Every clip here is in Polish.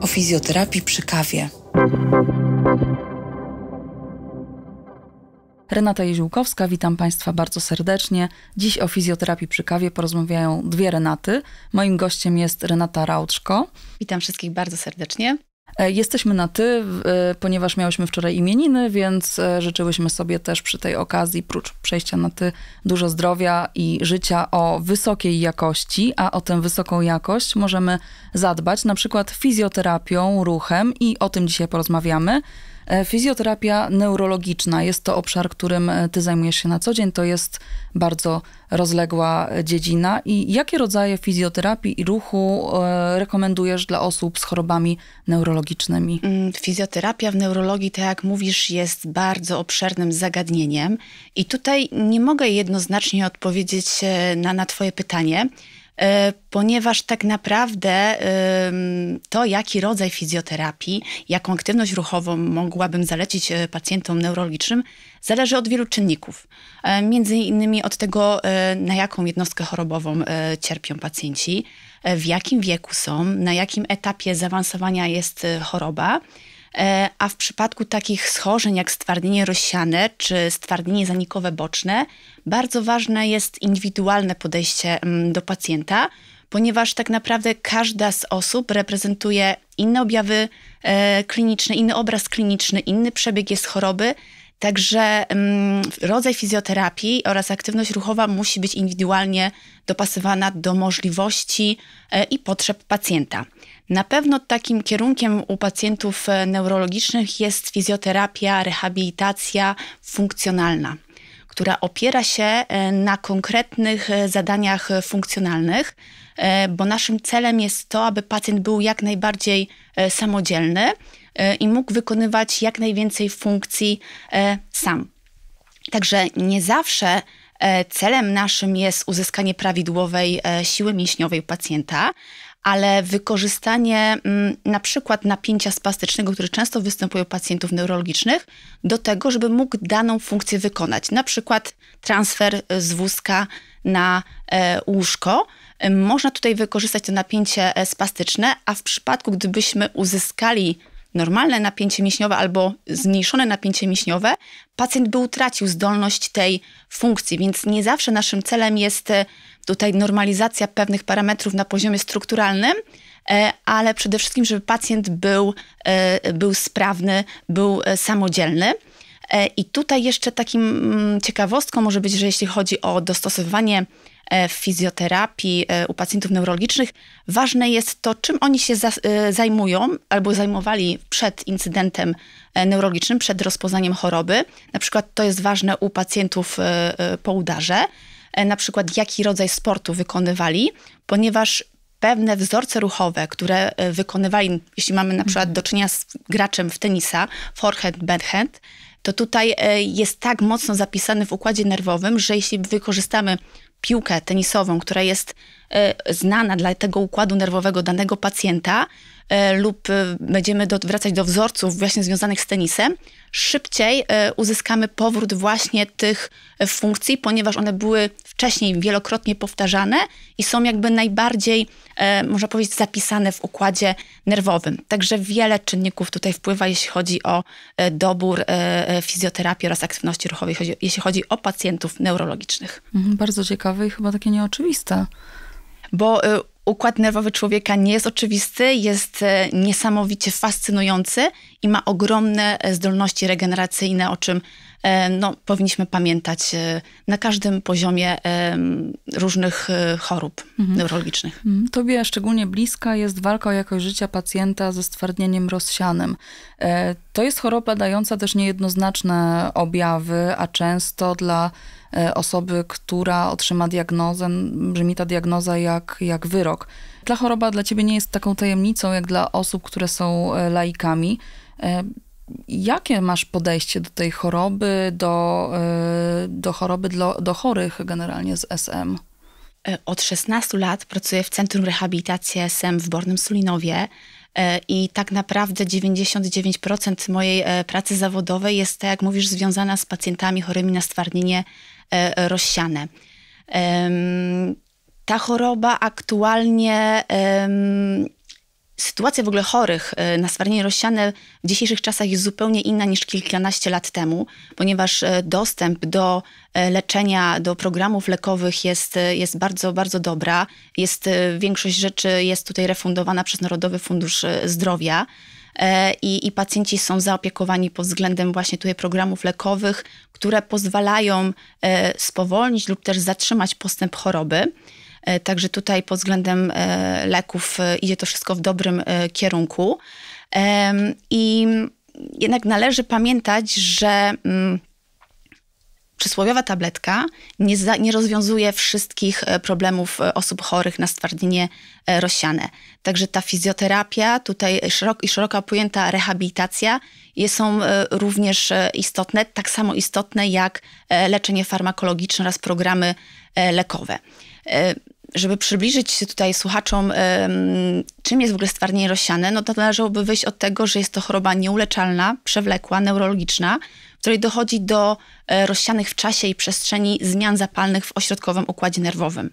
O fizjoterapii przy kawie. Renata Jeziółkowska, witam Państwa bardzo serdecznie. Dziś o fizjoterapii przy kawie porozmawiają dwie Renaty. Moim gościem jest Renata Rauczko. Witam wszystkich bardzo serdecznie. E, jesteśmy na ty, e, ponieważ miałyśmy wczoraj imieniny, więc e, życzyłyśmy sobie też przy tej okazji, prócz przejścia na ty, dużo zdrowia i życia o wysokiej jakości, a o tę wysoką jakość możemy zadbać na przykład fizjoterapią, ruchem i o tym dzisiaj porozmawiamy. E, fizjoterapia neurologiczna jest to obszar, którym e, ty zajmujesz się na co dzień. To jest bardzo rozległa e, dziedzina. I jakie rodzaje fizjoterapii i ruchu rekomendujesz dla osób z chorobami neurologicznymi? Mm, fizjoterapia w neurologii, tak jak mówisz, jest bardzo obszernym zagadnieniem. I tutaj nie mogę jednoznacznie odpowiedzieć na, na Twoje pytanie. E, ponieważ tak naprawdę to, jaki rodzaj fizjoterapii, jaką aktywność ruchową mogłabym zalecić e, pacjentom neurologicznym, zależy od wielu czynników. E, między innymi od tego, na jaką jednostkę chorobową cierpią pacjenci, w jakim wieku są, na jakim etapie zaawansowania jest choroba E, a w przypadku takich schorzeń jak stwardnienie rozsiane czy stwardnienie zanikowe boczne, bardzo ważne jest indywidualne podejście mm, do pacjenta, ponieważ tak naprawdę każda z osób reprezentuje inne objawy e, kliniczne, inny obraz kliniczny, inny przebieg jest choroby. Także mm, rodzaj fizjoterapii oraz aktywność ruchowa musi być indywidualnie dopasowana do możliwości e, i potrzeb pacjenta. Na pewno takim kierunkiem u pacjentów e, neurologicznych jest fizjoterapia, rehabilitacja funkcjonalna, która opiera się e, na konkretnych e, zadaniach funkcjonalnych, bo naszym celem jest to, aby pacjent był jak najbardziej samodzielny i mógł wykonywać jak najwięcej funkcji sam. Także nie zawsze celem naszym jest uzyskanie prawidłowej siły mięśniowej u pacjenta, ale wykorzystanie mm, na przykład napięcia spastycznego, które często występuje u pacjentów neurologicznych, do tego, żeby mógł daną funkcję wykonać. Na przykład transfer e, z wózka na e, łóżko. E, można tutaj wykorzystać to napięcie spastyczne, a w przypadku gdybyśmy uzyskali normalne napięcie mięśniowe albo zmniejszone napięcie mięśniowe, pacjent by utracił zdolność tej funkcji, więc nie zawsze naszym celem jest tutaj normalizacja pewnych parametrów na poziomie strukturalnym, e, ale przede wszystkim, żeby pacjent był, e, był sprawny, był e, samodzielny. I tutaj jeszcze takim mm, ciekawostką może być, że jeśli chodzi o dostosowywanie w fizjoterapii u pacjentów neurologicznych, ważne jest to, czym oni się zajmują albo zajmowali przed incydentem neurologicznym, przed rozpoznaniem choroby. Na przykład to jest ważne u pacjentów po udarze. E, na przykład jaki rodzaj sportu wykonywali, ponieważ pewne wzorce ruchowe, które e, wykonywali, jeśli mamy na przykład do czynienia z graczem w tenisa, forehand, backhand, to tutaj e, jest tak mocno zapisany w układzie nerwowym, że jeśli wykorzystamy piłkę tenisową, która jest znana dla tego układu nerwowego danego pacjenta, E, lub e, będziemy do, wracać do wzorców właśnie związanych z tenisem, szybciej e, uzyskamy powrót właśnie tych funkcji, ponieważ one były wcześniej wielokrotnie powtarzane i są jakby najbardziej, można powiedzieć, zapisane w układzie nerwowym. Także wiele czynników tutaj wpływa, jeśli chodzi o dobór fizjoterapii oraz aktywności ruchowej, jeśli chodzi o pacjentów neurologicznych. Mhm, bardzo ciekawe i chyba takie nieoczywiste. Bo układ nerwowy człowieka nie jest oczywisty, jest e, niesamowicie fascynujący i ma ogromne e, zdolności regeneracyjne, o czym e, no, powinniśmy pamiętać na każdym poziomie różnych chorób mhm. neurologicznych. Mhm. Tobie szczególnie bliska jest walka o jakość życia pacjenta ze stwardnieniem rozsianym. To jest choroba dająca też niejednoznaczne objawy, a często dla E, osoby, która otrzyma diagnozę, brzmi ta diagnoza jak, jak wyrok. Dla choroba dla ciebie nie jest taką tajemnicą, jak dla osób, które są e, laikami. E, jakie masz podejście do tej choroby, do, do choroby, do, do chorych generalnie z SM? Od 16 lat pracuję w Centrum Rehabilitacji SM w Bornym Sulinowie E, I tak naprawdę 99% mojej e, pracy zawodowej jest, tak jak mówisz, związana z pacjentami chorymi na stwardnienie e, rozsiane. Ta choroba aktualnie Sytuacja w ogóle chorych e, na stwardnienie rozsiane w dzisiejszych czasach jest zupełnie inna niż kilkanaście lat temu, ponieważ e, dostęp do e, leczenia, do programów lekowych jest, jest bardzo, bardzo dobra. Jest, większość rzeczy jest tutaj refundowana przez Narodowy Fundusz Zdrowia. I, I pacjenci są zaopiekowani pod względem właśnie tutaj programów lekowych, które pozwalają spowolnić lub też zatrzymać postęp choroby. E, także tutaj pod względem e, leków e, idzie to wszystko w dobrym kierunku. I jednak należy pamiętać, że mm, przysłowiowa tabletka nie, za, nie, rozwiązuje wszystkich problemów osób chorych na stwardnienie rozsiane. Także ta fizjoterapia tutaj szerok, i szeroko pojęta rehabilitacja są również istotne, tak samo istotne jak leczenie farmakologiczne oraz programy lekowe żeby przybliżyć się tutaj słuchaczom, czym jest w ogóle stwardnienie rozsiane, no to należałoby wyjść od tego, że jest to choroba nieuleczalna, przewlekła, neurologiczna, w której dochodzi do e, rozsianych w czasie i przestrzeni zmian zapalnych w ośrodkowym układzie nerwowym.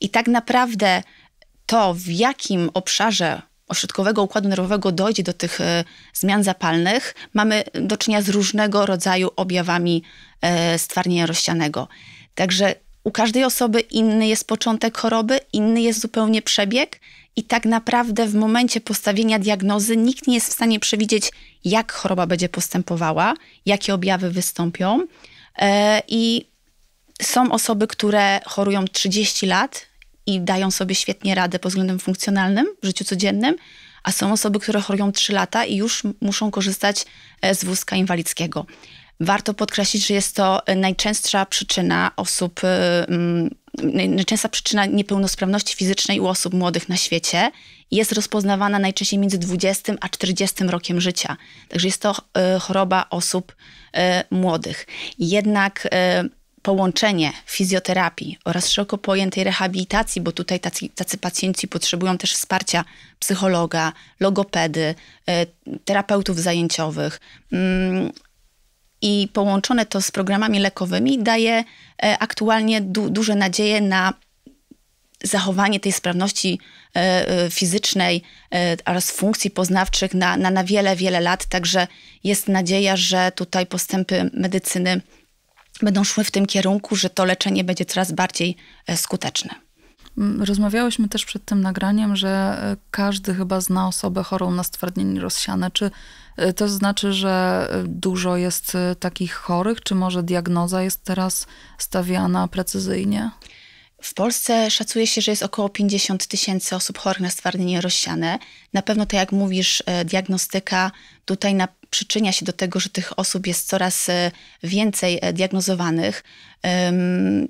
I tak naprawdę to, w jakim obszarze ośrodkowego układu nerwowego dojdzie do tych e, zmian zapalnych, mamy do czynienia z różnego rodzaju objawami e, stwardnienia rozsianego. Także u każdej osoby inny jest początek choroby, inny jest zupełnie przebieg. I tak naprawdę w momencie postawienia diagnozy nikt nie jest w stanie przewidzieć, jak choroba będzie postępowała, jakie objawy wystąpią. E, I są osoby, które chorują 30 lat i dają sobie świetnie radę pod względem funkcjonalnym w życiu codziennym, a są osoby, które chorują 3 lata i już muszą korzystać e, z wózka inwalidzkiego. Warto podkreślić, że jest to najczęstsza przyczyna osób, y, mm, najczęstsza przyczyna niepełnosprawności fizycznej u osób młodych na świecie. Jest rozpoznawana najczęściej między 20 a 40 rokiem życia. Także jest to y, choroba osób y, młodych. Jednak połączenie fizjoterapii oraz szeroko pojętej rehabilitacji, bo tutaj tacy, tacy pacjenci potrzebują też wsparcia psychologa, logopedy, terapeutów zajęciowych, mm, i połączone to z programami lekowymi daje e, aktualnie du duże nadzieje na zachowanie tej sprawności e, e, fizycznej oraz funkcji poznawczych na, na, na wiele, wiele lat. Także jest nadzieja, że tutaj postępy medycyny będą szły w tym kierunku, że to leczenie będzie coraz bardziej skuteczne. Mm, rozmawiałyśmy też przed tym nagraniem, że e, każdy chyba zna osobę chorą na stwardnienie rozsiane. Czy e, to znaczy, że e, dużo jest takich chorych, czy może diagnoza jest teraz stawiana precyzyjnie? W Polsce szacuje się, że jest około 50 tysięcy osób chorych na stwardnienie rozsiane. Na pewno, tak jak mówisz, e, diagnostyka tutaj na, przyczynia się do tego, że tych osób jest coraz e, więcej e, diagnozowanych.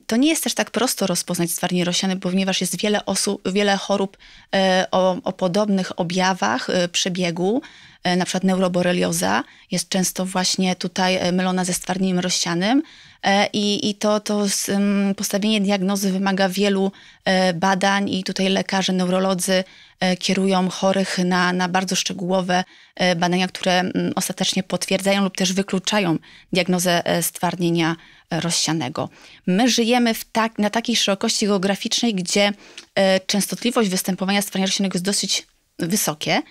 To nie jest też tak prosto rozpoznać stwardnienie rozsiane, ponieważ jest wiele osób, wiele chorób o, o podobnych objawach przebiegu, na przykład neuroborelioza jest często właśnie tutaj mylona ze stwardnieniem rozsianym. E, I, i to, to postawienie diagnozy wymaga wielu e, badań, i tutaj lekarze, neurolodzy e, kierują chorych na, na bardzo szczegółowe badania, które ostatecznie potwierdzają lub też wykluczają diagnozę stwardnienia rozsianego. My żyjemy tak, na takiej szerokości geograficznej, gdzie częstotliwość występowania stwardnienia rozsianego jest dosyć wysokie.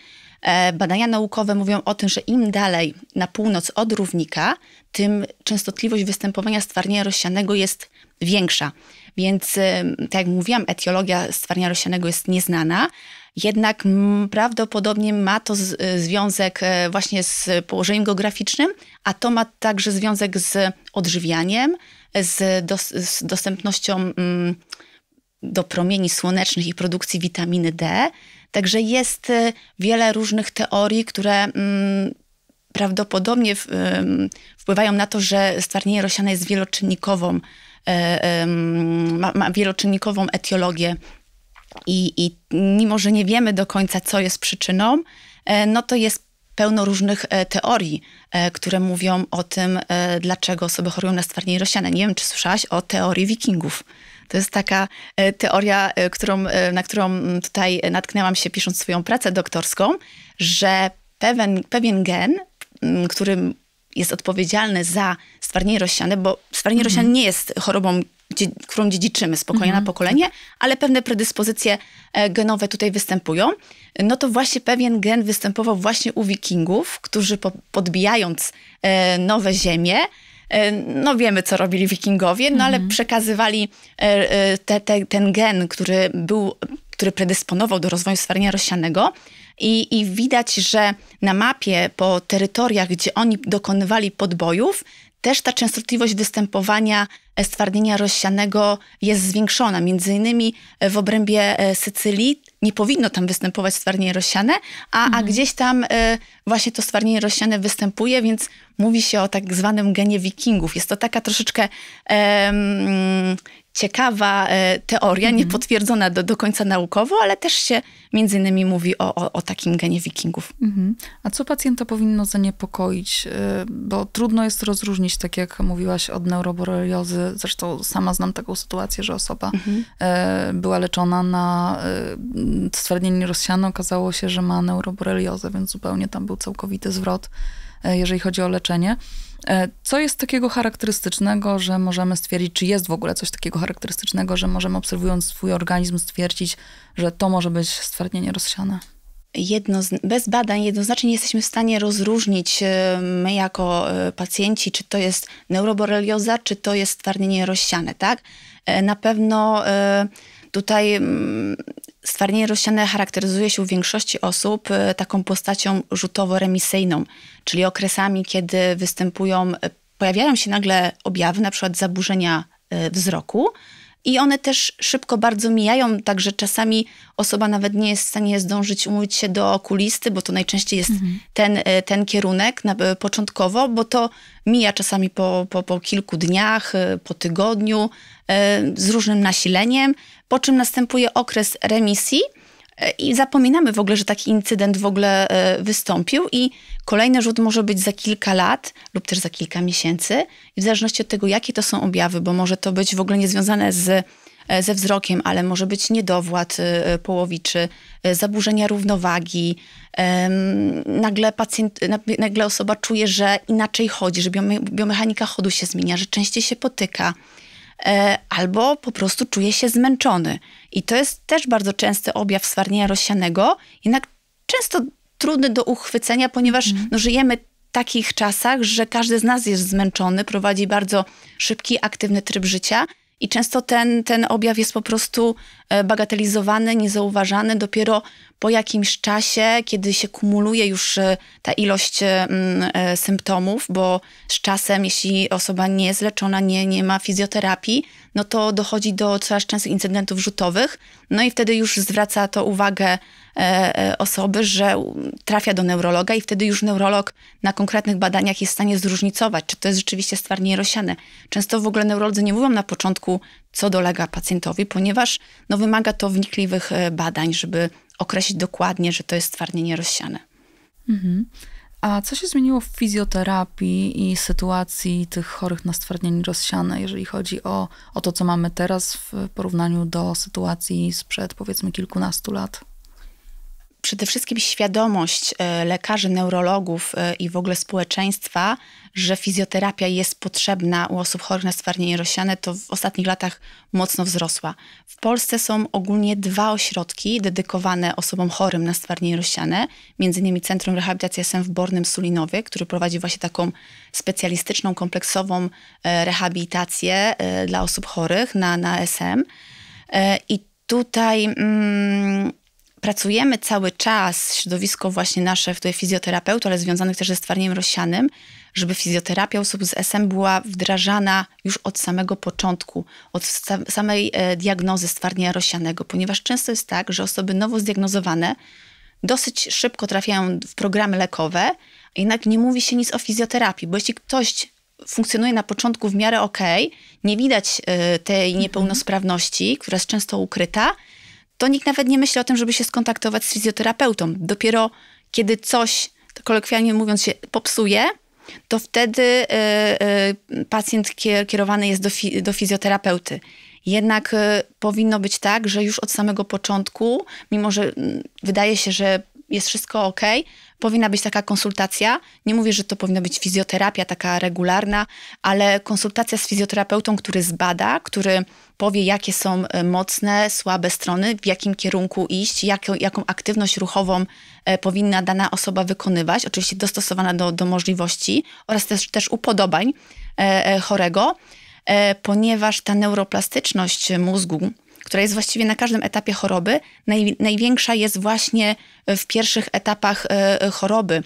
E, badania naukowe mówią o tym, że im dalej na północ od równika, tym częstotliwość występowania stwarnienia rozsianego jest większa. Więc, e, tak jak mówiłam, etiologia stwarnienia rozsianego jest nieznana, jednak prawdopodobnie ma to e, związek właśnie z położeniem geograficznym, a to ma także związek z odżywianiem, z, dos z dostępnością. Mm, do promieni słonecznych i produkcji witaminy D, Także jest y, wiele różnych teorii, które mm, prawdopodobnie wpływają na to, że stwardnienie rosiane jest wieloczynnikową, y, ma, ma wieloczynnikową etiologię. I, I mimo, że nie wiemy do końca, co jest przyczyną, y, no to jest pełno różnych e, teorii, e, które mówią o tym, e, dlaczego osoby chorują na stwardnienie rosiane. Nie wiem, czy słyszałaś o teorii wikingów. To jest taka e, teoria, e, którą, e, na którą tutaj natknęłam się pisząc swoją pracę doktorską, że pewien, pewien gen, który jest odpowiedzialny za stwardnienie rozsiane, bo stwardnienie mhm. rozsiane nie jest chorobą, którą dziedziczymy spokojnie mhm. na pokolenie, tak. ale pewne predyspozycje genowe tutaj występują. No to właśnie pewien gen występował właśnie u wikingów, którzy podbijając nowe ziemie, E, no wiemy, co robili wikingowie, no ale mhm. przekazywali e, e, te, te, ten gen, który był, który predysponował do rozwoju stwarnienia rozsianego. I, I widać, że na mapie po terytoriach, gdzie oni dokonywali podbojów, też ta częstotliwość występowania e, stwardnienia rozsianego jest zwiększona. Między innymi e, w obrębie e, Sycylii nie powinno tam występować stwardnienie rozsiane, a, mhm. a gdzieś tam właśnie to stwardnienie rozsiane występuje, więc mówi się o tak zwanym genie wikingów. Jest to taka troszeczkę um, ciekawa e, teoria, mm. niepotwierdzona do, do końca naukowo, ale też się między innymi mówi o, o, o takim genie wikingów. Mm -hmm. A co pacjenta powinno zaniepokoić? E, bo trudno jest rozróżnić, tak jak mówiłaś, od neuroboreliozy. Zresztą sama znam taką sytuację, że osoba mm -hmm. była leczona na stwardnienie rozsiane, okazało się, że ma neuroboreliozę, więc zupełnie tam był całkowity zwrot. E, jeżeli chodzi o leczenie. E, co jest takiego charakterystycznego, że możemy stwierdzić, czy jest w ogóle coś takiego charakterystycznego, że możemy obserwując swój organizm stwierdzić, że to może być stwardnienie rozsiane? Jedno, bez badań jednoznacznie nie jesteśmy w stanie rozróżnić e, my jako pacjenci, czy to jest neuroborelioza, czy to jest stwardnienie rozsiane, tak? Na pewno tutaj mm, stwardnienie rozsiane charakteryzuje się u większości osób taką postacią rzutowo-remisyjną czyli okresami, kiedy występują, e, pojawiają się nagle objawy, na przykład zaburzenia e, wzroku. I one też szybko bardzo mijają, także czasami osoba nawet nie jest w stanie zdążyć umówić się do okulisty, bo to najczęściej jest mhm. ten, e, ten kierunek na, początkowo, bo to mija czasami po, po, po kilku dniach, po tygodniu, z różnym nasileniem, po czym następuje okres remisji E, I zapominamy w ogóle, że taki incydent w ogóle e, wystąpił, i kolejny rzut może być za kilka lat lub też za kilka miesięcy, i w zależności od tego, jakie to są objawy, bo może to być w ogóle niezwiązane z, e, ze wzrokiem, ale może być niedowład połowiczy, zaburzenia równowagi. Nagle, pacjent, nagle osoba czuje, że inaczej chodzi, że biomechanika chodu się zmienia, że częściej się potyka E, albo po prostu czuje się zmęczony. I to jest też bardzo częsty objaw swarnienia rozsianego, jednak często trudny do uchwycenia, ponieważ mm. no, żyjemy takich czasach, że każdy z nas jest zmęczony, prowadzi bardzo szybki, aktywny tryb życia i często ten, ten objaw jest po prostu e, bagatelizowany, niezauważany. Dopiero po jakimś czasie, kiedy się kumuluje już e, ta ilość e, e, symptomów, bo z czasem, jeśli osoba nie jest leczona, nie, nie ma fizjoterapii, no to dochodzi do coraz częstszych incydentów rzutowych, no i wtedy już zwraca to uwagę osoby, że trafia do neurologa i wtedy już neurolog na konkretnych badaniach jest w stanie zróżnicować, czy to jest rzeczywiście stwarnie rozsiane. Często w ogóle neurolodzy nie mówią na początku co dolega pacjentowi, ponieważ no, wymaga to wnikliwych e, badań, żeby określić dokładnie, że to jest stwardnienie rozsiane. Mhm. A co się zmieniło w fizjoterapii i sytuacji tych chorych na stwardnienie rozsiane, jeżeli chodzi o, o to, co mamy teraz w porównaniu do sytuacji sprzed powiedzmy kilkunastu lat? przede wszystkim świadomość e, lekarzy, neurologów e, i w ogóle społeczeństwa, że fizjoterapia jest potrzebna u osób chorych na stwardnienie rozsiane, to w ostatnich latach mocno wzrosła. W Polsce są ogólnie dwa ośrodki dedykowane osobom chorym na stwardnienie rozsiane, między innymi Centrum Rehabilitacji SM w Bornym Sulinowie, który prowadzi właśnie taką specjalistyczną, kompleksową e, rehabilitację dla osób chorych na, na SM. I tutaj mm, pracujemy cały czas, środowisko właśnie nasze, w której fizjoterapeutów, ale związanych też ze stwarnieniem rozsianym, żeby fizjoterapia osób z SM była wdrażana już od samego początku, od samej e, diagnozy stwardnienia rozsianego, ponieważ często jest tak, że osoby nowo zdiagnozowane dosyć szybko trafiają w programy lekowe, jednak nie mówi się nic o fizjoterapii, bo jeśli ktoś funkcjonuje na początku w miarę ok, nie widać e, tej mhm. niepełnosprawności, która jest często ukryta, to nikt nawet nie myśli o tym, żeby się skontaktować z fizjoterapeutą. Dopiero kiedy coś, to kolokwialnie mówiąc, się popsuje, to wtedy y, y, pacjent kierowany jest do, fi do fizjoterapeuty. Jednak y, powinno być tak, że już od samego początku, mimo że mm, wydaje się, że jest wszystko ok, powinna być taka konsultacja. Nie mówię, że to powinna być fizjoterapia taka regularna, ale konsultacja z fizjoterapeutą, który zbada, który powie, jakie są e, mocne, słabe strony, w jakim kierunku iść, jaką, jaką aktywność ruchową e, powinna dana osoba wykonywać, oczywiście dostosowana do, do możliwości oraz też, też upodobań e, chorego, ponieważ ta neuroplastyczność mózgu, która jest właściwie na każdym etapie choroby, naj, największa jest właśnie e, w pierwszych etapach e, e, choroby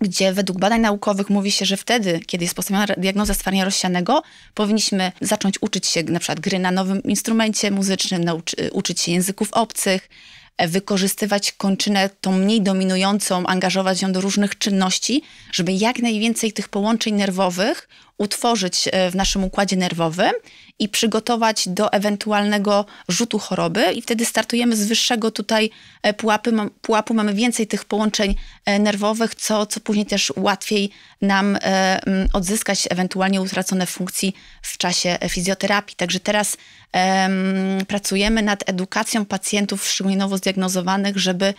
gdzie według badań naukowych mówi się, że wtedy, kiedy jest postawiona diagnoza stwarnia rozsianego, powinniśmy zacząć uczyć się na przykład gry na nowym instrumencie muzycznym, nauczy, uczyć się języków obcych, wykorzystywać kończynę tą mniej dominującą, angażować ją do różnych czynności, żeby jak najwięcej tych połączeń nerwowych utworzyć e, w naszym układzie nerwowym i przygotować do ewentualnego rzutu choroby. I wtedy startujemy z wyższego tutaj e, pułapy, pułapu, mamy więcej tych połączeń e, nerwowych, co, co później też łatwiej nam odzyskać ewentualnie utracone funkcji w czasie fizjoterapii. Także teraz pracujemy nad edukacją pacjentów, szczególnie nowo zdiagnozowanych, żeby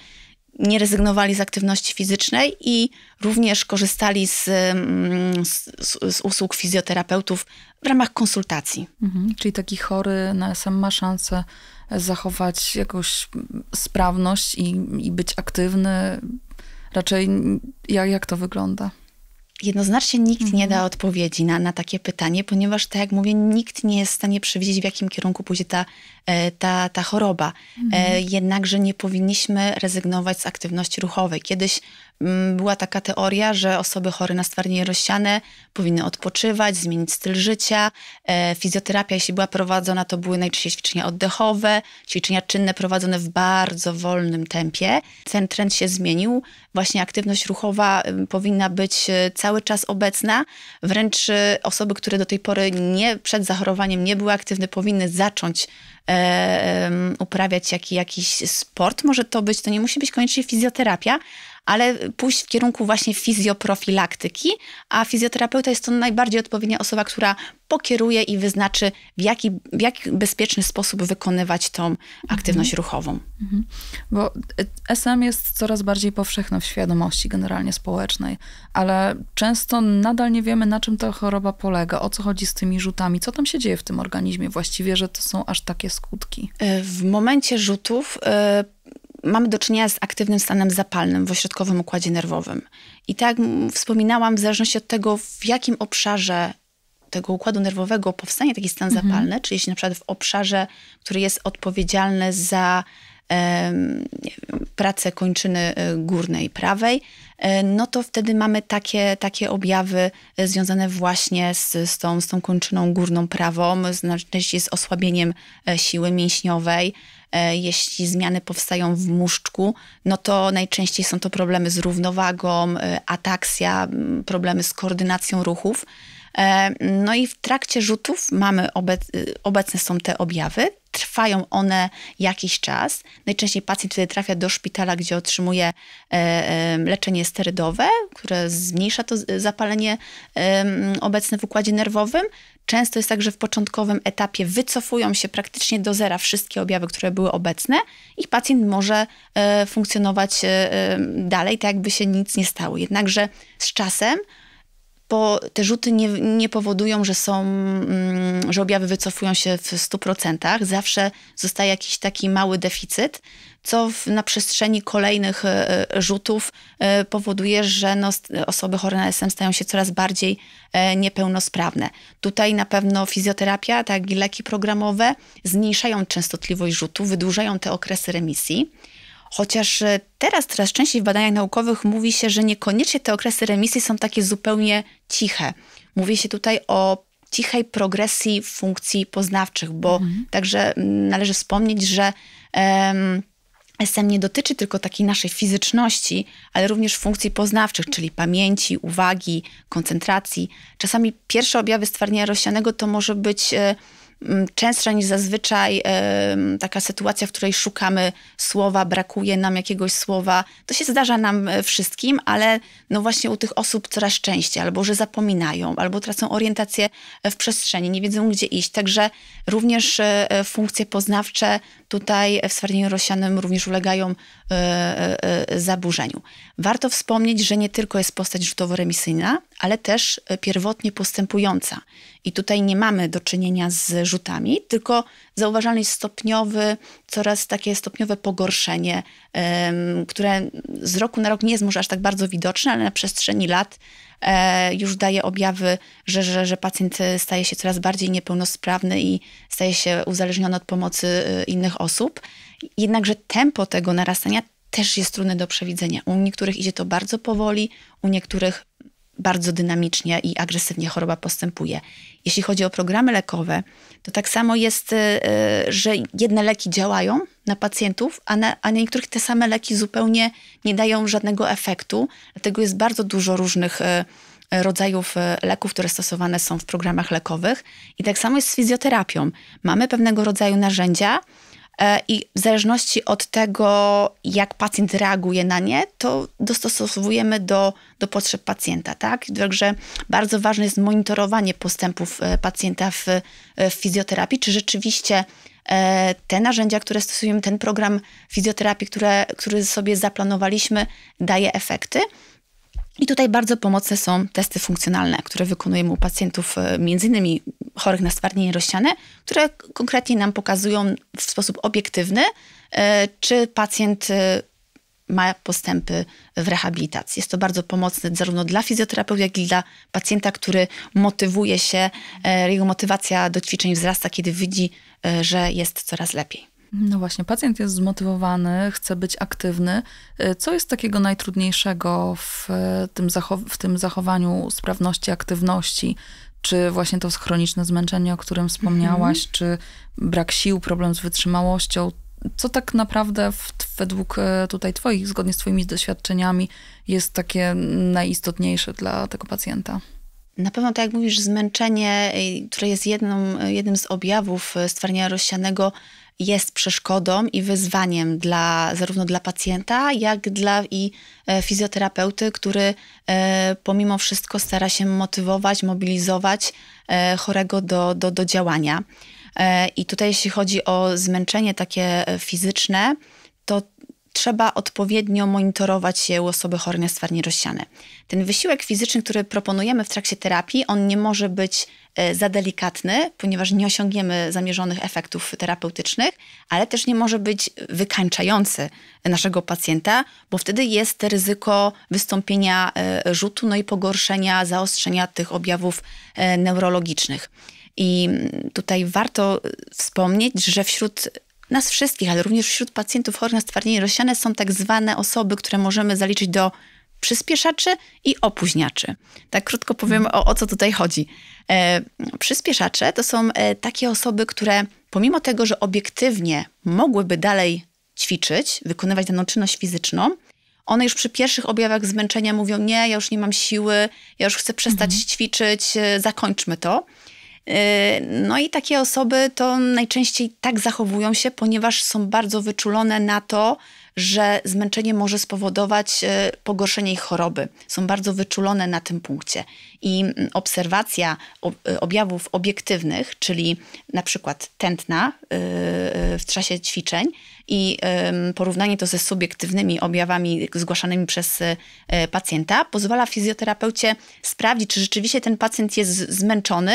nie rezygnowali z aktywności fizycznej i również korzystali mm, z, z, z usług fizjoterapeutów w ramach konsultacji. Mhm, czyli taki chory na SM ma szansę zachować jakąś sprawność i, i być aktywny. Raczej jak, jak to wygląda? Jednoznacznie nikt nie mhm. da odpowiedzi na, na takie pytanie, ponieważ, tak jak mówię, nikt nie jest w stanie przewidzieć, w jakim kierunku pójdzie ta, e, ta, ta choroba. E, mhm. Jednakże nie powinniśmy rezygnować z aktywności ruchowej. Kiedyś Mm, była taka teoria, że osoby chore na stwardnienie rozsiane powinny odpoczywać, zmienić styl życia. E, fizjoterapia, jeśli była prowadzona, to były najczęściej ćwiczenia oddechowe, ćwiczenia czynne prowadzone w bardzo wolnym tempie. Ten trend się zmienił. Właśnie aktywność ruchowa powinna być e, cały czas obecna. Wręcz e, osoby, które do tej pory nie, przed zachorowaniem nie były aktywne, powinny zacząć uprawiać jakiś sport. Może to być, to nie musi być koniecznie fizjoterapia, ale pójść w kierunku właśnie fizjoprofilaktyki, a fizjoterapeuta jest to najbardziej odpowiednia osoba, która pokieruje i wyznaczy, w jaki, w jaki bezpieczny sposób wykonywać tą aktywność mhm. ruchową. Mhm. Bo e, SM jest coraz bardziej powszechna w świadomości generalnie społecznej, ale często nadal nie wiemy, na czym ta choroba polega, o co chodzi z tymi rzutami, co tam się dzieje w tym organizmie właściwie, że to są aż takie skutki. E, w momencie rzutów. E, mamy do czynienia z aktywnym stanem zapalnym w ośrodkowym układzie nerwowym. I tak jak wspominałam, w zależności od tego, w jakim obszarze tego układu nerwowego powstanie taki stan mhm. zapalny, czyli jeśli na przykład w obszarze, który jest odpowiedzialny za pracę kończyny e, górnej prawej, e, no to wtedy mamy takie, takie objawy e, związane właśnie z, z, tą, z tą kończyną górną prawą, znaczy z osłabieniem siły mięśniowej. Jeśli zmiany powstają w muszczku, no to najczęściej są to problemy z równowagą, ataksja, problemy z koordynacją ruchów. No i w trakcie rzutów mamy obec, obecne są te objawy trwają one jakiś czas. Najczęściej pacjent wtedy trafia do szpitala, gdzie otrzymuje e, e, leczenie sterydowe, które zmniejsza to zapalenie obecne w układzie nerwowym. Często jest tak, że w początkowym etapie wycofują się praktycznie do zera wszystkie objawy, które były obecne i pacjent może e, funkcjonować dalej, tak jakby się nic nie stało. Jednakże z czasem bo te rzuty nie, nie powodują, że są, mm, że objawy wycofują się w 100%. Zawsze zostaje jakiś taki mały deficyt, co w, na przestrzeni kolejnych e, e, rzutów e, powoduje, że no, osoby chore na SM stają się coraz bardziej niepełnosprawne. Tutaj na pewno fizjoterapia, tak i leki programowe zmniejszają częstotliwość rzutu, wydłużają te okresy remisji. Chociaż e, teraz coraz częściej w badaniach naukowych mówi się, że niekoniecznie te okresy remisji są takie zupełnie ciche. Mówi się tutaj o cichej progresji funkcji poznawczych, bo mhm. także mm, należy wspomnieć, że um, SM nie dotyczy tylko takiej naszej fizyczności, ale również funkcji poznawczych, czyli pamięci, uwagi, koncentracji. Czasami pierwsze objawy stwardnienia rozsianego to może być e, Mm, częstsza niż zazwyczaj taka sytuacja, w której szukamy słowa, brakuje nam jakiegoś słowa. To się zdarza nam e, wszystkim, ale no właśnie u tych osób coraz częściej, albo że zapominają, albo tracą orientację e, w przestrzeni, nie wiedzą gdzie iść. Także również e, funkcje poznawcze tutaj w stwardnieniu rozsianym również ulegają e, e, e, zaburzeniu. Warto wspomnieć, że nie tylko jest postać rzutowo-remisyjna, ale też pierwotnie postępująca. I tutaj nie mamy do czynienia z rzutami, tylko zauważalny jest stopniowy, coraz takie stopniowe pogorszenie, które z roku na rok nie jest może aż tak bardzo widoczne, ale na przestrzeni lat E, już daje objawy, że, że, że pacjent e, staje się coraz bardziej niepełnosprawny i staje się uzależniony od pomocy e, innych osób. Jednakże tempo tego narastania też jest trudne do przewidzenia. U niektórych idzie to bardzo powoli, u niektórych bardzo dynamicznie i agresywnie choroba postępuje. Jeśli chodzi o programy lekowe, to tak samo jest, e, że jedne leki działają na pacjentów, a na, a na niektórych te same leki zupełnie nie dają żadnego efektu. Dlatego jest bardzo dużo różnych e, rodzajów e, leków, które stosowane są w programach lekowych. I tak samo jest z fizjoterapią. Mamy pewnego rodzaju narzędzia, E, i w zależności od tego, jak pacjent reaguje na nie, to dostosowujemy do, do potrzeb pacjenta, tak? Także bardzo ważne jest monitorowanie postępów e, pacjenta w, e, w fizjoterapii, czy rzeczywiście te narzędzia, które stosujemy, ten program fizjoterapii, które, który sobie zaplanowaliśmy, daje efekty. I tutaj bardzo pomocne są testy funkcjonalne, które wykonujemy u pacjentów, e, między innymi chorych na stwardnienie rozsiane, które konkretnie nam pokazują w sposób obiektywny, e, czy pacjent e, ma postępy w rehabilitacji. Jest to bardzo pomocne zarówno dla fizjoterapeuty, jak i dla pacjenta, który motywuje się, jego motywacja do ćwiczeń wzrasta, kiedy widzi, że jest coraz lepiej. No właśnie, pacjent jest zmotywowany, chce być aktywny. Y, co jest takiego najtrudniejszego w y, tym, w tym zachowaniu sprawności, aktywności? Czy właśnie to chroniczne zmęczenie, o którym wspomniałaś, mhm. czy brak sił, problem z wytrzymałością? Co tak naprawdę w, według y, tutaj Twoich, zgodnie z Twoimi doświadczeniami, jest takie najistotniejsze dla tego pacjenta? Na pewno, tak jak mówisz, zmęczenie, y, które jest jedną, jednym z objawów y, stwardnienia rozsianego, jest przeszkodą i wyzwaniem dla, zarówno dla pacjenta, jak dla i e, fizjoterapeuty, który e, pomimo wszystko stara się motywować, mobilizować e, chorego do, do, do działania. I tutaj, jeśli chodzi o zmęczenie takie fizyczne, to trzeba odpowiednio monitorować się u osoby chorej na stwardnie rozsiane. Ten wysiłek fizyczny, który proponujemy w trakcie terapii, on nie może być e, za delikatny, ponieważ nie osiągniemy zamierzonych efektów terapeutycznych, ale też nie może być wykańczający naszego pacjenta, bo wtedy jest ryzyko wystąpienia e, rzutu, no i pogorszenia, zaostrzenia tych objawów e, neurologicznych. I mm, tutaj warto wspomnieć, że wśród nas wszystkich, ale również wśród pacjentów chorych na stwardnienie rozsiane są tak zwane osoby, które możemy zaliczyć do przyspieszaczy i opóźniaczy. Tak krótko powiem o, o co tutaj chodzi. E, przyspieszacze to są e, takie osoby, które pomimo tego, że obiektywnie mogłyby dalej ćwiczyć, wykonywać daną czynność fizyczną, one już przy pierwszych objawach zmęczenia mówią: Nie, ja już nie mam siły, ja już chcę przestać mhm. ćwiczyć, e, zakończmy to. Yy, no i takie osoby to najczęściej tak zachowują się, ponieważ są bardzo wyczulone na to, że zmęczenie może spowodować yy, pogorszenie ich choroby. Są bardzo wyczulone na tym punkcie. I mm, obserwacja yy, objawów obiektywnych, czyli na przykład tętna w czasie ćwiczeń i porównanie to ze subiektywnymi objawami zgłaszanymi przez pacjenta, pozwala fizjoterapeucie sprawdzić, czy rzeczywiście ten pacjent jest zmęczony,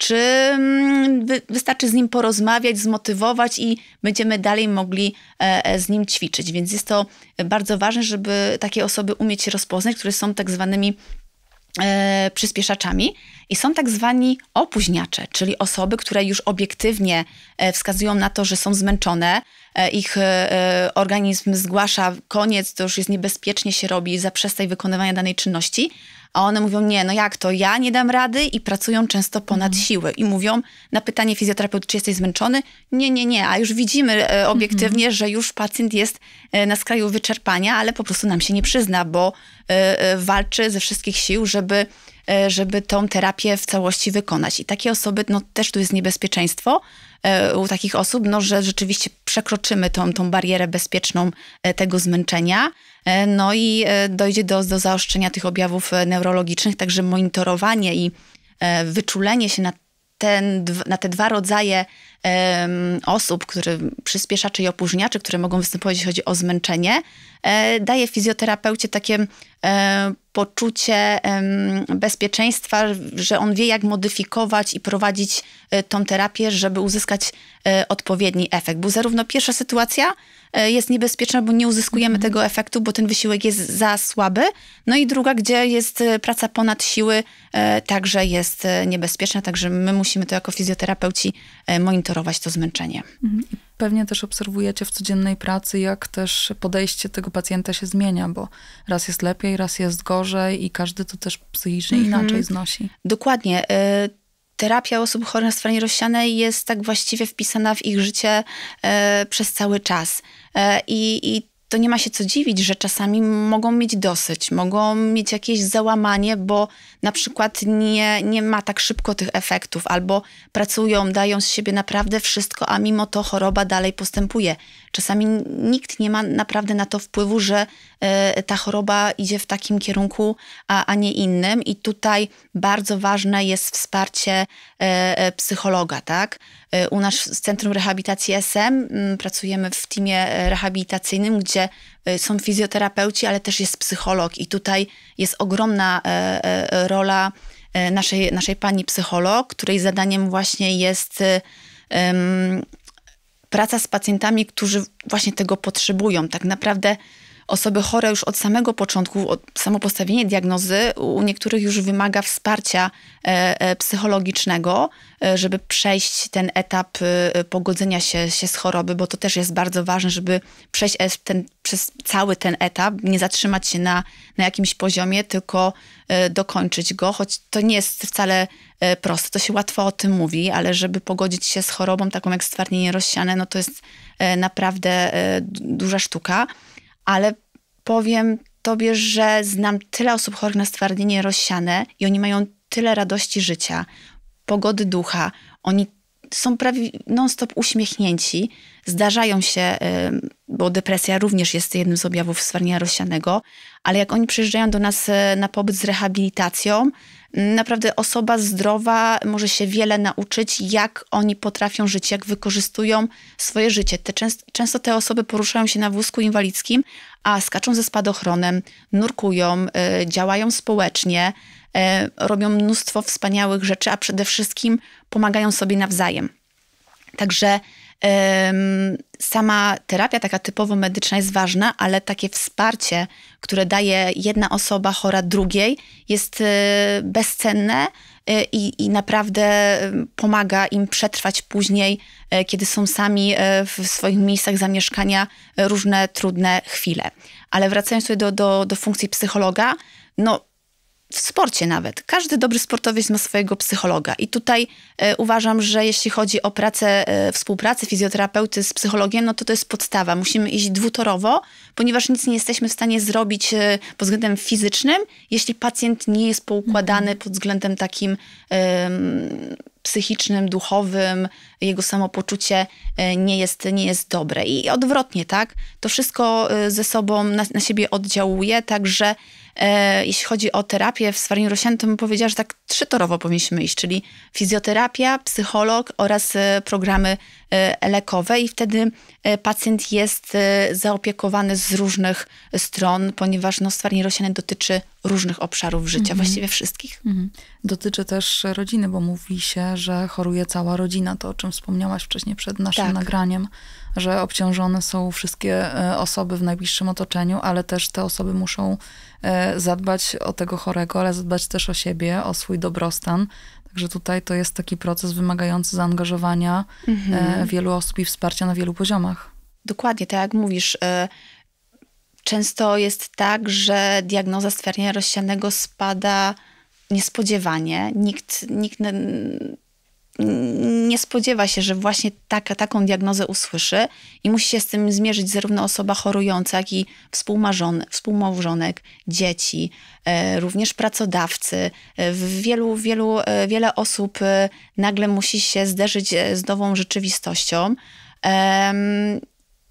czy mm, wystarczy z nim porozmawiać, zmotywować i będziemy dalej mogli e, e, z nim ćwiczyć. Więc jest to bardzo ważne, żeby takie osoby umieć rozpoznać, które są tak zwanymi e, przyspieszaczami i są tak zwani opóźniacze, czyli osoby, które już obiektywnie wskazują na to, że są zmęczone, E, ich e, e, organizm zgłasza koniec, to już jest niebezpiecznie się robi, zaprzestaj wykonywania danej czynności. A one mówią, nie, no jak to, ja nie dam rady i pracują często ponad mhm. siły. I mówią na pytanie fizjoterapeuty, czy jesteś zmęczony? Nie, nie, nie, a już widzimy mhm. obiektywnie, mhm. że już pacjent jest na skraju wyczerpania, ale po prostu nam się nie przyzna, bo walczy ze wszystkich sił, żeby, żeby tą terapię w całości wykonać. I takie osoby, no też tu jest niebezpieczeństwo u takich osób, no że rzeczywiście przekroczymy tą, tą barierę bezpieczną e, tego zmęczenia, e, no i e, dojdzie do, do zaostrzenia tych objawów neurologicznych, także monitorowanie i wyczulenie się na, ten, na te dwa rodzaje osób, które przyspieszaczy i opóźniaczy, które mogą występować, jeśli chodzi o zmęczenie, e, daje fizjoterapeucie takie e, poczucie bezpieczeństwa, że on wie, jak modyfikować i prowadzić e, tą terapię, żeby uzyskać odpowiedni efekt. Bo zarówno pierwsza sytuacja, E, jest niebezpieczna, bo nie uzyskujemy mhm. tego efektu, bo ten wysiłek jest za słaby. No i druga, gdzie jest e, praca ponad siły, e, także jest niebezpieczna, także my musimy to jako fizjoterapeuci monitorować to zmęczenie. Mhm. Pewnie też obserwujecie w codziennej pracy, jak też podejście tego pacjenta się zmienia, bo raz jest lepiej, raz jest gorzej i każdy to też psychicznie mhm. inaczej znosi. Dokładnie terapia osób chorych na stwardnienie rozsianej jest tak właściwie wpisana w ich życie e, przez cały czas. E, i, I to nie ma się co dziwić, że czasami mogą mieć dosyć, mogą mieć jakieś załamanie, bo na przykład nie, nie ma tak szybko tych efektów, albo pracują, dają z siebie naprawdę wszystko, a mimo to choroba dalej postępuje. Czasami nikt nie ma naprawdę na to wpływu, że e, ta choroba idzie w takim kierunku, a, a nie innym. I tutaj bardzo ważne jest wsparcie e, e, psychologa, tak? U nas w Centrum Rehabilitacji SM mm, pracujemy w teamie rehabilitacyjnym, gdzie są fizjoterapeuci, ale też jest psycholog i tutaj jest ogromna rola naszej, naszej pani psycholog, której zadaniem właśnie jest praca z pacjentami, którzy właśnie tego potrzebują. Tak naprawdę Osoby chore już od samego początku, od samo postawienie diagnozy u niektórych już wymaga wsparcia e, e, psychologicznego, e, żeby przejść ten etap pogodzenia się, się z choroby, bo to też jest bardzo ważne, żeby przejść ten, przez cały ten etap, nie zatrzymać się na, na jakimś poziomie, tylko dokończyć go, choć to nie jest wcale proste. To się łatwo o tym mówi, ale żeby pogodzić się z chorobą taką jak stwardnienie rozsiane, no to jest naprawdę duża sztuka ale powiem tobie, że znam tyle osób chorych na stwardnienie rozsiane i oni mają tyle radości życia, pogody ducha. Oni są prawie non-stop uśmiechnięci. Zdarzają się, bo depresja również jest jednym z objawów stwardnienia rozsianego, ale jak oni przyjeżdżają do nas y, na pobyt z rehabilitacją, Naprawdę osoba zdrowa może się wiele nauczyć, jak oni potrafią żyć, jak wykorzystują swoje życie. Te, często, te osoby poruszają się na wózku inwalidzkim, a skaczą ze spadochronem, nurkują, e, działają społecznie, e, robią mnóstwo wspaniałych rzeczy, a przede wszystkim pomagają sobie nawzajem. Także sama terapia taka typowo medyczna jest ważna, ale takie wsparcie, które daje jedna osoba chora drugiej, jest y, bezcenne y, i, naprawdę y, pomaga im przetrwać później, kiedy są sami w swoich miejscach zamieszkania, różne trudne chwile. Ale wracając tutaj do, do, do funkcji psychologa, no w sporcie nawet. Każdy dobry sportowiec ma swojego psychologa. I tutaj e, uważam, że jeśli chodzi o pracę, y, współpracę fizjoterapeuty z psychologiem, no to to jest podstawa. Musimy iść dwutorowo, ponieważ nic nie jesteśmy w stanie zrobić y, pod względem fizycznym, jeśli pacjent nie jest poukładany pod względem takim psychicznym, duchowym, jego samopoczucie nie jest, nie jest dobre. I odwrotnie, tak? To wszystko ze sobą na, na siebie oddziałuje, także E, jeśli chodzi o terapię w Swarin Rosian, to bym powiedziała, że tak trzytorowo powinniśmy iść, czyli fizjoterapia, psycholog oraz e, programy e, lekowe i wtedy pacjent jest zaopiekowany z różnych stron, ponieważ no, Swarin dotyczy różnych obszarów życia, mhm. właściwie wszystkich. Mhm. Dotyczy też rodziny, bo mówi się, że choruje cała rodzina, to o czym wspomniałaś wcześniej przed naszym tak. nagraniem, że obciążone są wszystkie osoby w najbliższym otoczeniu, ale też te osoby muszą E, zadbać o tego chorego, ale zadbać też o siebie, o swój dobrostan. Także tutaj to jest taki proces wymagający zaangażowania e, mhm. wielu osób i wsparcia na wielu poziomach. Dokładnie, tak jak mówisz. E, często jest tak, że diagnoza stwierdzenia rozsianego spada niespodziewanie. Nikt, nikt nie spodziewa się, że właśnie taka, taką diagnozę usłyszy i musi się z tym zmierzyć zarówno osoba chorująca, jak i współmałżonek, dzieci, e, również pracodawcy. E, wielu, wielu, e, wiele osób nagle musi się zderzyć z nową rzeczywistością.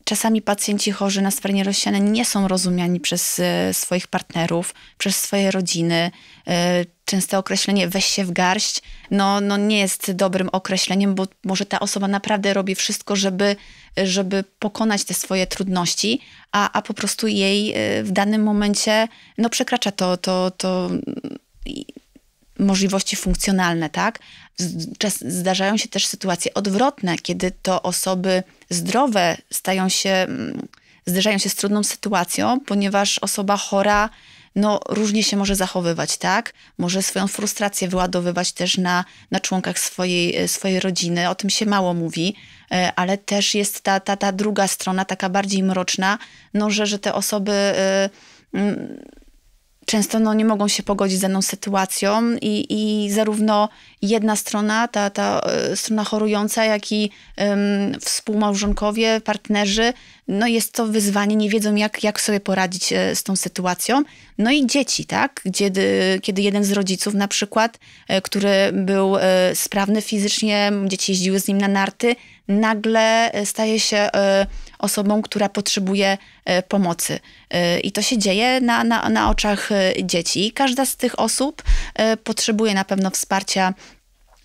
Czasami pacjenci chorzy na sfernie rozsiane nie są rozumiani przez e, swoich partnerów, przez swoje rodziny. E, częste określenie weź się w garść no, no nie jest dobrym określeniem, bo może ta osoba naprawdę robi wszystko, żeby, e, żeby pokonać te swoje trudności, a, a po prostu jej w danym momencie no przekracza to, to, to możliwości funkcjonalne, tak? Zdarzają się też sytuacje odwrotne, kiedy to osoby zdrowe stają się, mm, zderzają się z trudną sytuacją, ponieważ osoba chora no, różnie się może zachowywać, tak? Może swoją frustrację wyładowywać też na, na członkach swojej, e, swojej rodziny. O tym się mało mówi, e, ale też jest ta, ta, ta druga strona, taka bardziej mroczna, no, że, że te osoby. Yy, często no, nie mogą się pogodzić z daną sytuacją i, i zarówno jedna strona, ta, ta e, strona chorująca, jak i um, współmałżonkowie, partnerzy, no jest to wyzwanie, nie wiedzą jak, jak sobie poradzić e, z tą sytuacją. No i dzieci, tak? Gdzie, kiedy jeden z rodziców na przykład, e, który był sprawny fizycznie, dzieci jeździły z nim na narty, nagle staje się osobą, która potrzebuje e, pomocy. E, I to się dzieje na, na, na oczach e, dzieci. Każda z tych osób potrzebuje na pewno wsparcia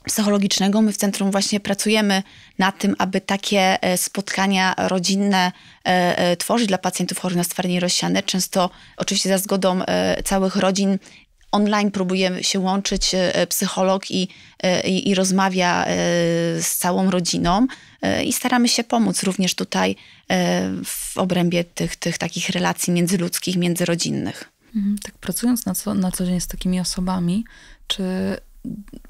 psychologicznego. My w centrum właśnie pracujemy na tym, aby takie spotkania rodzinne tworzyć dla pacjentów chorych na stwardnienie rozsiane. Często oczywiście za zgodą całych rodzin online próbujemy się łączyć e, e, psycholog i, e, i, i rozmawia z całą rodziną i staramy się pomóc również tutaj w obrębie tych, tych takich relacji międzyludzkich, międzyrodzinnych. Mhm, tak pracując na co, na co dzień z takimi osobami, czy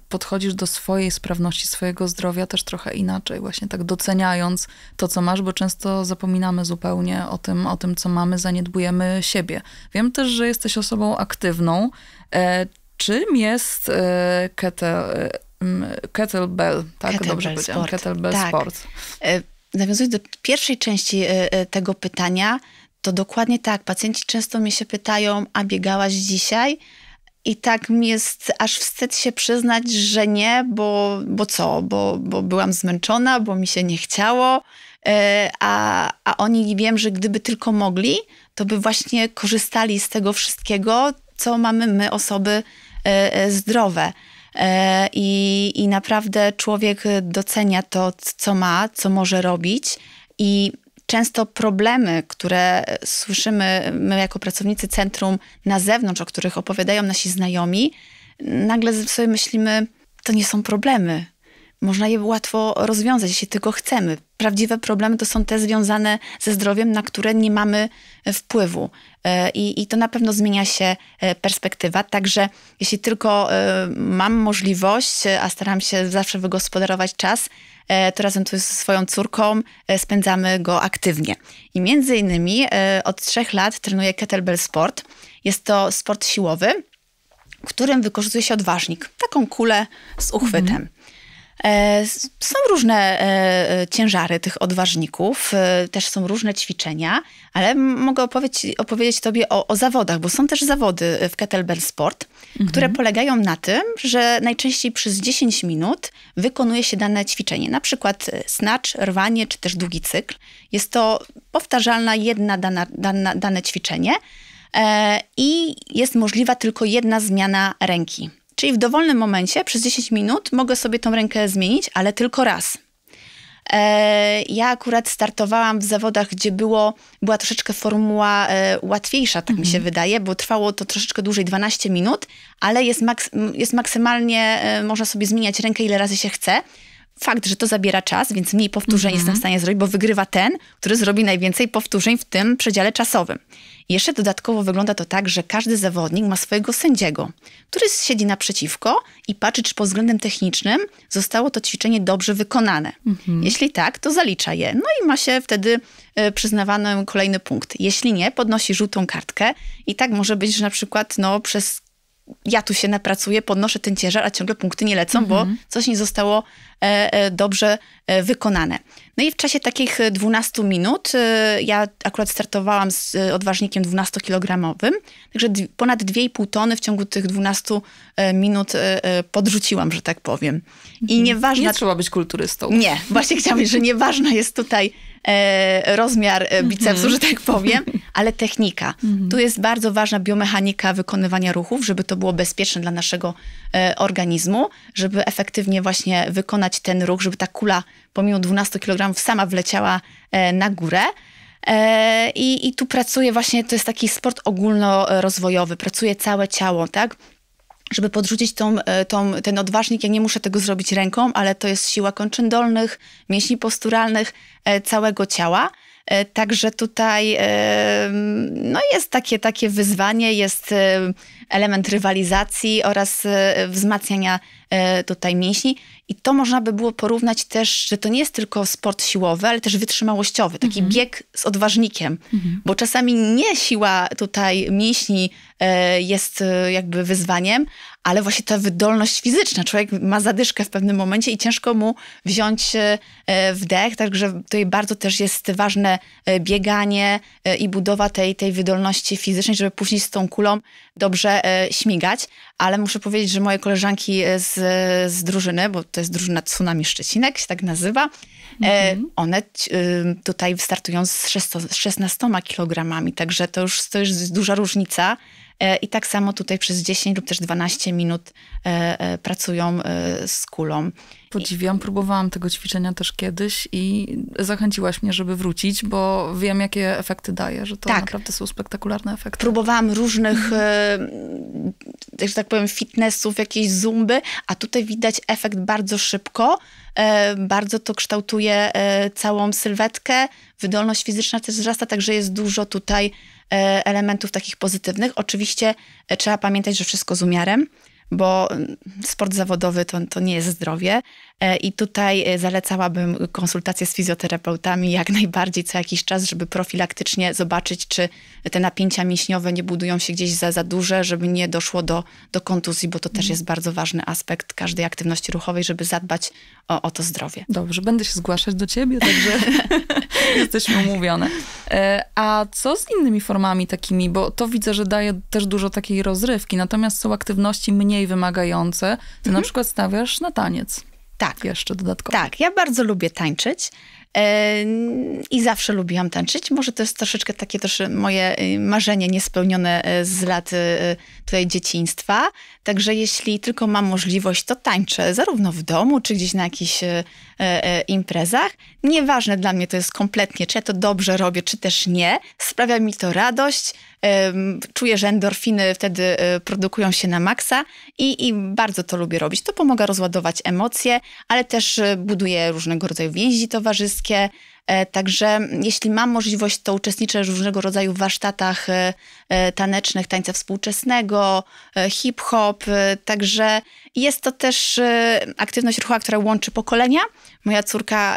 podchodzisz do swojej sprawności, swojego zdrowia też trochę inaczej, właśnie tak doceniając to, co masz, bo często zapominamy zupełnie o tym, o tym co mamy, zaniedbujemy siebie. Wiem też, że jesteś osobą aktywną. E, czym jest e, e kettlebell, tak? Kettlebell Dobrze sport. powiedziałam. Kettlebell tak. sport. E, nawiązując do pierwszej części e, tego pytania, to dokładnie tak. Pacjenci często mnie się pytają, a biegałaś dzisiaj? I tak mi jest aż wstyd się przyznać, że nie, bo, bo co? Bo, bo byłam zmęczona, bo mi się nie chciało. E, a, a oni wiem, że gdyby tylko mogli, to by właśnie korzystali z tego wszystkiego, co mamy my, osoby e, e, zdrowe. I, I naprawdę człowiek docenia to, co ma, co może robić. I często problemy, które słyszymy my jako pracownicy centrum na zewnątrz, o których opowiadają nasi znajomi, nagle sobie myślimy, to nie są problemy. Można je łatwo rozwiązać, jeśli tylko chcemy. Prawdziwe problemy to są te związane ze zdrowiem, na które nie mamy e, wpływu. E, I, i to na pewno zmienia się e, perspektywa. Także jeśli tylko mam możliwość, a staram się zawsze wygospodarować czas, E, to razem tu ze swoją córką e, spędzamy go aktywnie. I między innymi e, od trzech lat trenuje kettlebell sport. Jest to sport siłowy, w którym wykorzystuje się odważnik, taką kulę z uchwytem. Mhm. E, są różne e, e, ciężary tych odważników, też są różne ćwiczenia, ale mogę opowiedzieć, opowiedzieć Tobie o, o, zawodach, bo są też zawody w Kettlebell Sport, mhm. które polegają na tym, że najczęściej przez 10 minut wykonuje się dane ćwiczenie, na przykład snatch, rwanie czy też długi cykl. Jest to powtarzalna jedna dana, dana, dane ćwiczenie i jest możliwa tylko jedna zmiana ręki Czyli w dowolnym momencie przez 10 minut mogę sobie tą rękę zmienić, ale tylko raz. E, ja akurat startowałam w zawodach, gdzie było, była troszeczkę formuła e, łatwiejsza, tak mi się mhm. wydaje, bo trwało to troszeczkę dłużej, 12 minut, ale jest, maks jest maksymalnie, e, można sobie zmieniać rękę ile razy się chce. Fakt, że to zabiera czas, więc mniej powtórzeń mm. jestem w stanie zrobić, bo wygrywa ten, który zrobi najwięcej powtórzeń w tym przedziale czasowym. Jeszcze dodatkowo wygląda to tak, że każdy zawodnik ma swojego sędziego, który siedzi naprzeciwko i patrzy, czy pod względem technicznym zostało to ćwiczenie dobrze wykonane. Mhm. Jeśli tak, to zalicza je. No i ma się wtedy e, przyznawany kolejny punkt. Jeśli nie, podnosi żółtą kartkę i tak może być, że na przykład no, przez ja tu się napracuję, podnoszę ten ciężar, a ciągle punkty nie lecą, mhm. bo coś nie zostało E, e, dobrze e, wykonane. No i w czasie takich 12 minut, ja akurat startowałam z odważnikiem 12-kilogramowym, także ponad 2,5 tony w ciągu tych 12 minut podrzuciłam, że tak powiem. I mhm. nieważne. Nie trzeba być kulturystą. Nie, właśnie chciałam powiedzieć, że nieważna jest tutaj rozmiar mhm. bicepsu, że tak powiem, ale technika. Mhm. Tu jest bardzo ważna biomechanika wykonywania ruchów, żeby to było bezpieczne dla naszego organizmu, żeby efektywnie właśnie wykonać wykonać ten ruch, żeby ta kula pomimo 12 kg sama wleciała e, na górę. E, I, I tu pracuję właśnie, to jest taki sport ogólnorozwojowy, pracuje całe ciało, tak? Żeby podrzucić tą, e, tą, ten odważnik, ja nie muszę tego zrobić ręką, ale to jest siła kończyn dolnych, mięśni posturalnych, całego ciała. Także tutaj no jest takie, takie wyzwanie, jest element rywalizacji oraz e, wzmacniania e, tutaj mięśni. I to można by było porównać też, że to nie jest tylko sport siłowy, ale też wytrzymałościowy, taki mhm. bieg z odważnikiem, mhm. bo czasami nie siła tutaj mięśni e, jest jakby wyzwaniem, ale właśnie ta wydolność fizyczna. Człowiek ma zadyszkę w pewnym momencie i ciężko mu wziąć wdech, także tutaj bardzo też jest ważne bieganie i budowa tej, tej wydolności fizycznej, żeby później z tą kulą dobrze E, śmigać, ale muszę powiedzieć, że moje koleżanki e, z, z drużyny, bo to jest drużyna Tsunami Szczecinek, się tak nazywa, mm -hmm. one tutaj startują z 16 kilogramami, także to już, to już jest duża różnica. E, I tak samo tutaj przez 10 lub też 12 minut e, e, pracują z kulą. Podziwiam, próbowałam tego ćwiczenia też kiedyś i zachęciłaś mnie, żeby wrócić, bo wiem, jakie efekty daje, że to tak. naprawdę są spektakularne efekty. Próbowałam różnych, że tak powiem, fitnessów, jakiejś zumby, a tutaj widać efekt bardzo szybko. Bardzo to kształtuje całą sylwetkę. Wydolność fizyczna też wzrasta, także jest dużo tutaj E, elementów takich pozytywnych. Oczywiście e, trzeba pamiętać, że wszystko z umiarem bo sport zawodowy to, to nie jest zdrowie e, i tutaj e, zalecałabym konsultacje z fizjoterapeutami jak najbardziej co jakiś czas, żeby profilaktycznie zobaczyć, czy te napięcia mięśniowe nie budują się gdzieś za, za duże, żeby nie doszło do, do kontuzji, bo to też jest bardzo ważny aspekt każdej aktywności ruchowej, żeby zadbać o, o to zdrowie. Dobrze, będę się zgłaszać do ciebie, także jesteśmy umówione. E, a co z innymi formami takimi, bo to widzę, że daje też dużo takiej rozrywki, natomiast są aktywności mniej mniej wymagające, ty mhm. na przykład stawiasz na taniec. Tak. Jeszcze dodatkowo. Tak, ja bardzo lubię tańczyć. I zawsze lubiłam tańczyć. Może to jest troszeczkę takie też moje y, marzenie niespełnione e, z lat y, tutaj dzieciństwa. Także jeśli tylko mam możliwość, to tańczę zarówno w domu, czy gdzieś na jakichś e, e, imprezach. Nieważne dla mnie to jest kompletnie, czy ja to dobrze robię, czy też nie. Sprawia mi to radość Czuję, że endorfiny wtedy e, produkują się na maksa i, i bardzo to lubię robić. To pomaga rozładować emocje, ale też e, buduje różnego rodzaju więzi towarzyskie. E, także jeśli mam możliwość, to uczestniczę w różnego rodzaju warsztatach tanecznych, tańca współczesnego, hip-hop. Także jest to też aktywność ruchowa, która łączy pokolenia. Moja córka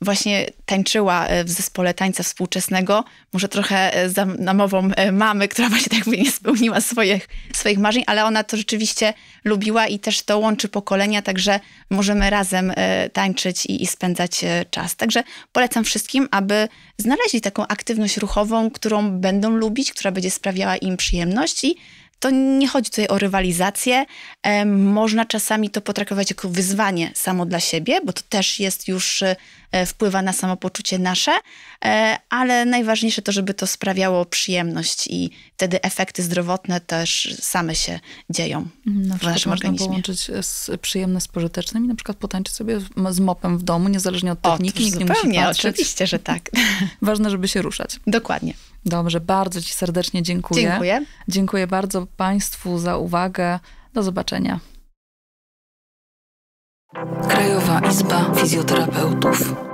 właśnie tańczyła e, w zespole tańca współczesnego, może trochę e, za namową e, mamy, która właśnie tak nie spełniła swoich, swoich marzeń, ale ona to rzeczywiście lubiła i też to łączy pokolenia, także możemy razem tańczyć i, i spędzać czas. Także polecam wszystkim, aby znaleźli taką aktywność ruchową, którą będą lubić, która będzie sprawiała im przyjemność i to nie chodzi tutaj o rywalizację. Można czasami to potraktować jako wyzwanie samo dla siebie, bo to też jest już e, wpływa na samopoczucie nasze, e, ale najważniejsze to, żeby to sprawiało przyjemność i wtedy efekty zdrowotne też same się dzieją na w naszym organizmie. połączyć z przyjemne z pożytecznym i na przykład potańczyć sobie z mopem w domu, niezależnie od techniki. O, nikt nie musi patrzeć. oczywiście, że tak. Ważne, żeby się ruszać. Dokładnie. Dobrze, bardzo Ci serdecznie dziękuję. Dziękuję. Dziękuję bardzo Państwu za uwagę. Do zobaczenia. Krajowa Izba Fizjoterapeutów.